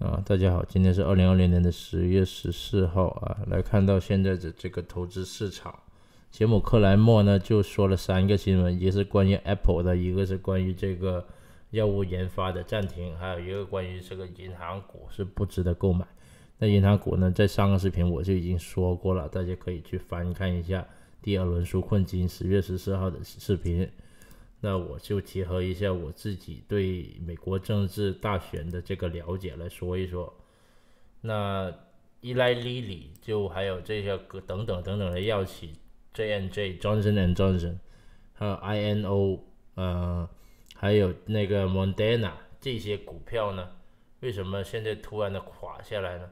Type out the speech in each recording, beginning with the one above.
啊，大家好，今天是二零二零年的十月十四号啊。来看到现在的这个投资市场，杰姆克莱默呢就说了三个新闻，一个是关于 Apple 的，一个是关于这个药物研发的暂停，还有一个关于这个银行股是不值得购买。那银行股呢，在上个视频我就已经说过了，大家可以去翻看一下第二轮输困金十月十四号的视频。那我就结合一下我自己对美国政治大选的这个了解来说一说。那伊莱·莉里就还有这些等等等等的药企，JNJ、Johnson and Johnson，还有 I N O，呃，还有那个 Modena 这些股票呢，为什么现在突然的垮下来呢？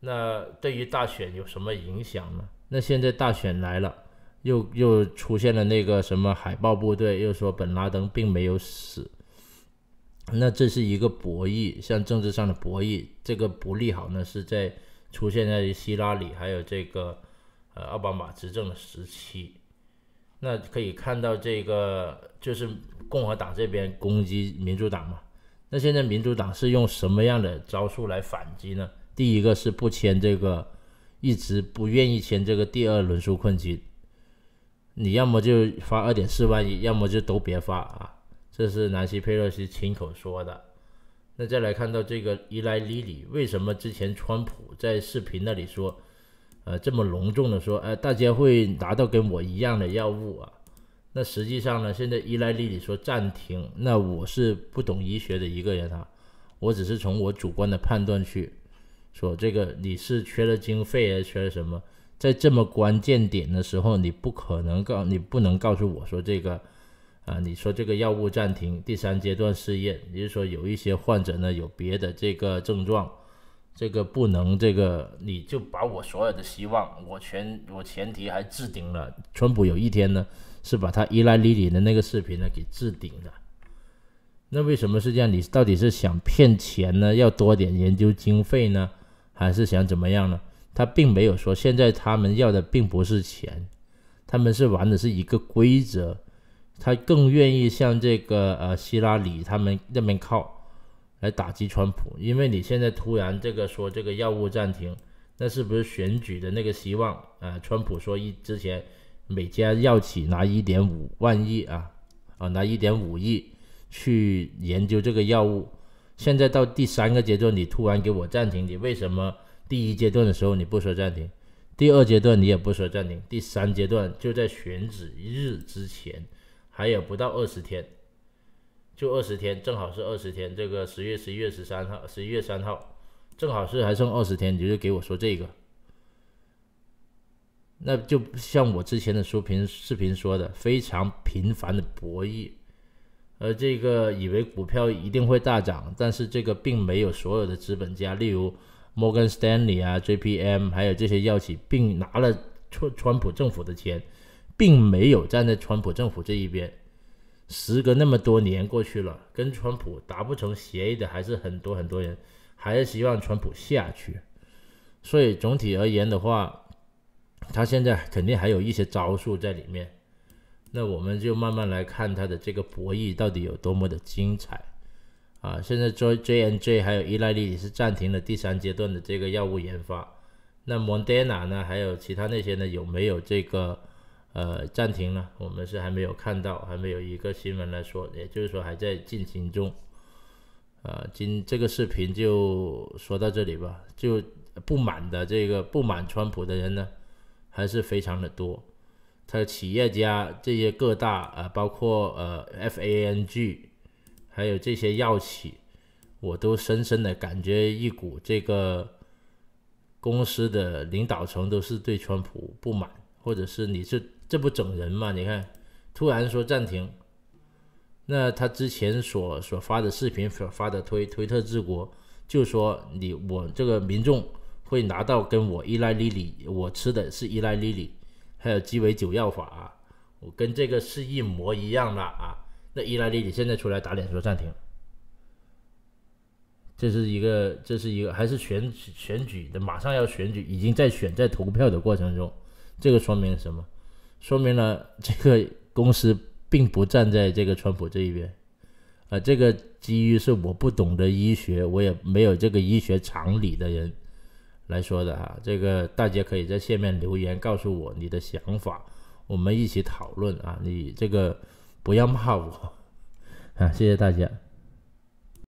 那对于大选有什么影响呢？那现在大选来了。又又出现了那个什么海豹部队，又说本拉登并没有死。那这是一个博弈，像政治上的博弈。这个不利好呢，是在出现在希拉里还有这个呃奥巴马执政的时期。那可以看到，这个就是共和党这边攻击民主党嘛。那现在民主党是用什么样的招数来反击呢？第一个是不签这个，一直不愿意签这个第二轮输困金。你要么就发二点四万亿，要么就都别发啊！这是南希·佩洛西亲口说的。那再来看到这个伊莱利里，为什么之前川普在视频那里说，呃，这么隆重的说，哎，大家会拿到跟我一样的药物啊？那实际上呢，现在伊莱利里说暂停。那我是不懂医学的一个人啊，我只是从我主观的判断去说，这个你是缺了经费还是缺了什么？在这么关键点的时候，你不可能告，你不能告诉我说这个，啊，你说这个药物暂停第三阶段试验，也就是说有一些患者呢有别的这个症状，这个不能这个，你就把我所有的希望，我全我前提还置顶了。川普有一天呢是把他依赖莉莉的那个视频呢给置顶了，那为什么是这样？你到底是想骗钱呢，要多点研究经费呢，还是想怎么样呢？他并没有说，现在他们要的并不是钱，他们是玩的是一个规则，他更愿意向这个呃希拉里他们那边靠，来打击川普，因为你现在突然这个说这个药物暂停，那是不是选举的那个希望啊？川普说一之前每家药企拿一点五万亿啊啊拿一点五亿去研究这个药物，现在到第三个阶段你突然给我暂停，你为什么？第一阶段的时候你不说暂停，第二阶段你也不说暂停，第三阶段就在选址日之前还有不到二十天，就二十天，正好是二十天，这个十月十一月十三号十一月三号，正好是还剩二十天，你就给我说这个，那就像我之前的书评视频说的，非常频繁的博弈，而这个以为股票一定会大涨，但是这个并没有所有的资本家，例如。摩根 l 丹利啊、JPM 还有这些药企，并拿了川川普政府的钱，并没有站在川普政府这一边。时隔那么多年过去了，跟川普达不成协议的还是很多很多人，还是希望川普下去。所以总体而言的话，他现在肯定还有一些招数在里面。那我们就慢慢来看他的这个博弈到底有多么的精彩。啊，现在 J J N J 还有依赖力也是暂停了第三阶段的这个药物研发。那 Moderna 呢？还有其他那些呢？有没有这个呃暂停呢？我们是还没有看到，还没有一个新闻来说，也就是说还在进行中。啊，今这个视频就说到这里吧。就不满的这个不满川普的人呢，还是非常的多。他企业家这些各大呃，包括呃 F A N G。还有这些药企，我都深深的感觉一股这个公司的领导层都是对川普不满，或者是你这这不整人吗？你看，突然说暂停，那他之前所所发的视频发发的推推特治国，就说你我这个民众会拿到跟我依赖利力，我吃的是依赖利力，还有鸡尾酒药法，啊，我跟这个是一模一样的啊。那意大利现在出来打脸说暂停，这是一个，这是一个还是选选举的，马上要选举，已经在选，在投票的过程中，这个说明什么？说明了这个公司并不站在这个川普这一边，啊，这个基于是我不懂得医学，我也没有这个医学常理的人来说的哈，这个大家可以在下面留言告诉我你的想法，我们一起讨论啊，你这个。不要骂我啊！谢谢大家。